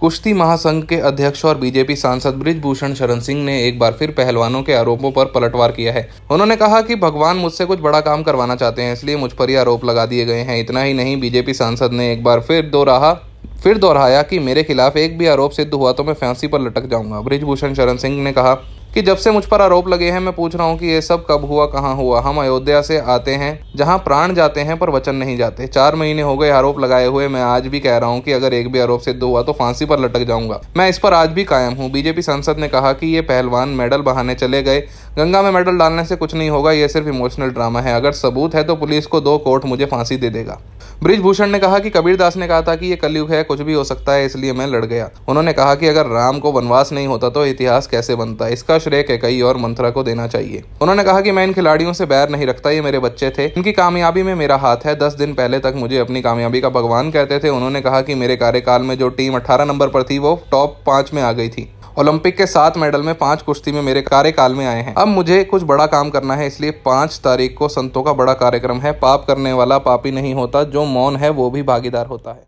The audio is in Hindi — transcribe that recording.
कुश्ती महासंघ के अध्यक्ष और बीजेपी सांसद ब्रिजभूषण शरण सिंह ने एक बार फिर पहलवानों के आरोपों पर पलटवार किया है उन्होंने कहा कि भगवान मुझसे कुछ बड़ा काम करवाना चाहते हैं इसलिए मुझ पर ही आरोप लगा दिए गए हैं इतना ही नहीं बीजेपी सांसद ने एक बार फिर दो रहा फिर दोहराया कि मेरे खिलाफ एक भी आरोप सिद्ध हुआ तो मैं फांसी पर लटक जाऊंगा ब्रिजभूषण शरण सिंह ने कहा कि जब से मुझ पर आरोप लगे हैं मैं पूछ रहा हूँ कि ये सब कब हुआ कहाँ हुआ हम अयोध्या से आते हैं जहाँ प्राण जाते हैं पर वचन नहीं जाते चार महीने हो गए आरोप लगाए हुए मैं आज भी कह रहा हूँ कि अगर एक भी आरोप सिद्ध हुआ तो फांसी पर लटक जाऊंगा मैं इस पर आज भी कायम हूँ बीजेपी सांसद ने कहा कि ये पहलवान मेडल बहाने चले गए गंगा में मेडल डालने से कुछ नहीं होगा ये सिर्फ इमोशनल ड्रामा है अगर सबूत है तो पुलिस को दो कोर्ट मुझे फांसी दे देगा ब्रिजभूषण ने कहा कि कबीर दास ने कहा था कि ये कलयुग है कुछ भी हो सकता है इसलिए मैं लड़ गया उन्होंने कहा कि अगर राम को वनवास नहीं होता तो इतिहास कैसे बनता इसका श्रेय कई और मंत्रा को देना चाहिए उन्होंने कहा कि मैं इन खिलाड़ियों से बैर नहीं रखता ये मेरे बच्चे थे इनकी कामयाबी में मेरा हाथ है दस दिन पहले तक मुझे अपनी कामयाबी का भगवान कहते थे उन्होंने कहा कि मेरे कार्यकाल में जो टीम अठारह नंबर पर थी वो टॉप पांच में आ गई थी ओलंपिक के सात मेडल में पांच कुश्ती में मेरे कार्यकाल में आए हैं अब मुझे कुछ बड़ा काम करना है इसलिए पांच तारीख को संतों का बड़ा कार्यक्रम है पाप करने वाला पापी नहीं होता जो मौन है वो भी भागीदार होता है